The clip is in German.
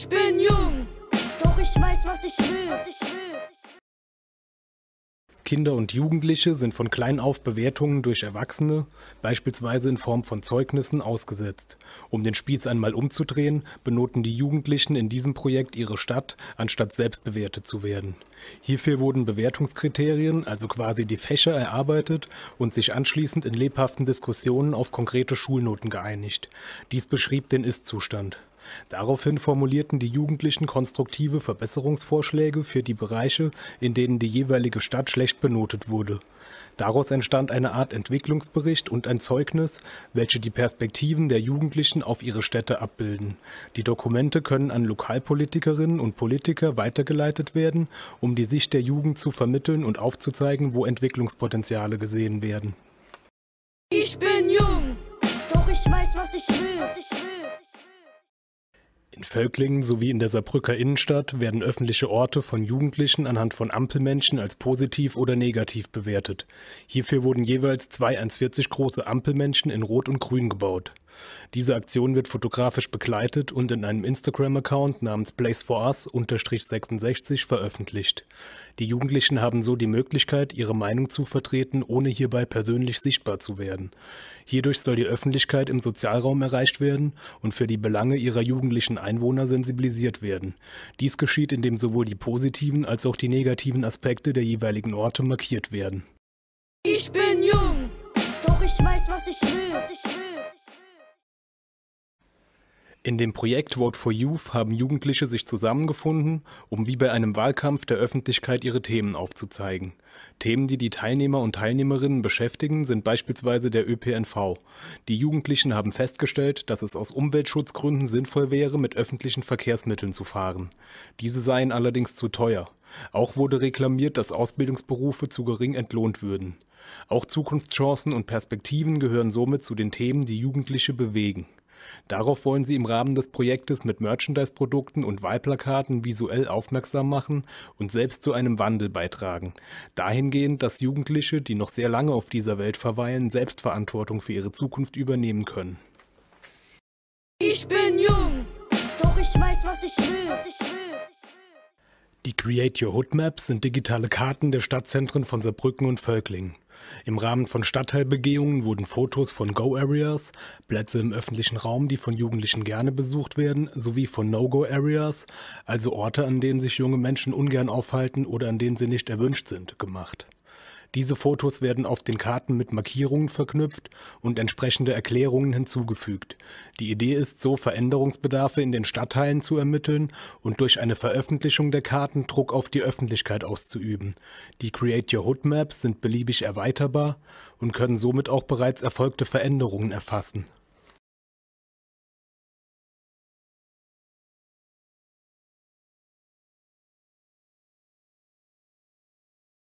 Ich bin jung, doch ich weiß, was ich will. Was ich will. Kinder und Jugendliche sind von klein auf Bewertungen durch Erwachsene, beispielsweise in Form von Zeugnissen, ausgesetzt. Um den Spieß einmal umzudrehen, benoten die Jugendlichen in diesem Projekt ihre Stadt, anstatt selbst bewertet zu werden. Hierfür wurden Bewertungskriterien, also quasi die Fächer, erarbeitet und sich anschließend in lebhaften Diskussionen auf konkrete Schulnoten geeinigt. Dies beschrieb den Ist-Zustand. Daraufhin formulierten die Jugendlichen konstruktive Verbesserungsvorschläge für die Bereiche, in denen die jeweilige Stadt schlecht benotet wurde. Daraus entstand eine Art Entwicklungsbericht und ein Zeugnis, welche die Perspektiven der Jugendlichen auf ihre Städte abbilden. Die Dokumente können an Lokalpolitikerinnen und Politiker weitergeleitet werden, um die Sicht der Jugend zu vermitteln und aufzuzeigen, wo Entwicklungspotenziale gesehen werden. Ich bin jung, doch ich weiß, was ich will. Was ich will. In Völklingen sowie in der Saarbrücker Innenstadt werden öffentliche Orte von Jugendlichen anhand von Ampelmännchen als positiv oder negativ bewertet. Hierfür wurden jeweils zwei 1,40 große Ampelmännchen in Rot und Grün gebaut. Diese Aktion wird fotografisch begleitet und in einem Instagram-Account namens place4us-66 veröffentlicht. Die Jugendlichen haben so die Möglichkeit, ihre Meinung zu vertreten, ohne hierbei persönlich sichtbar zu werden. Hierdurch soll die Öffentlichkeit im Sozialraum erreicht werden und für die Belange ihrer jugendlichen Einwohner sensibilisiert werden. Dies geschieht, indem sowohl die positiven als auch die negativen Aspekte der jeweiligen Orte markiert werden. Ich bin jung, doch ich weiß, was ich will. Was ich will. In dem Projekt Vote for Youth haben Jugendliche sich zusammengefunden, um wie bei einem Wahlkampf der Öffentlichkeit ihre Themen aufzuzeigen. Themen, die die Teilnehmer und Teilnehmerinnen beschäftigen, sind beispielsweise der ÖPNV. Die Jugendlichen haben festgestellt, dass es aus Umweltschutzgründen sinnvoll wäre, mit öffentlichen Verkehrsmitteln zu fahren. Diese seien allerdings zu teuer. Auch wurde reklamiert, dass Ausbildungsberufe zu gering entlohnt würden. Auch Zukunftschancen und Perspektiven gehören somit zu den Themen, die Jugendliche bewegen. Darauf wollen sie im Rahmen des Projektes mit Merchandise-Produkten und Wahlplakaten visuell aufmerksam machen und selbst zu einem Wandel beitragen. Dahingehend, dass Jugendliche, die noch sehr lange auf dieser Welt verweilen, Selbstverantwortung für ihre Zukunft übernehmen können. Ich bin jung, doch ich weiß, was ich will. Was ich will. Die Create Your Hood Maps sind digitale Karten der Stadtzentren von Saarbrücken und Völklingen. Im Rahmen von Stadtteilbegehungen wurden Fotos von Go-Areas, Plätze im öffentlichen Raum, die von Jugendlichen gerne besucht werden, sowie von No-Go-Areas, also Orte, an denen sich junge Menschen ungern aufhalten oder an denen sie nicht erwünscht sind, gemacht. Diese Fotos werden auf den Karten mit Markierungen verknüpft und entsprechende Erklärungen hinzugefügt. Die Idee ist so, Veränderungsbedarfe in den Stadtteilen zu ermitteln und durch eine Veröffentlichung der Karten Druck auf die Öffentlichkeit auszuüben. Die Create Your Hood Maps sind beliebig erweiterbar und können somit auch bereits erfolgte Veränderungen erfassen.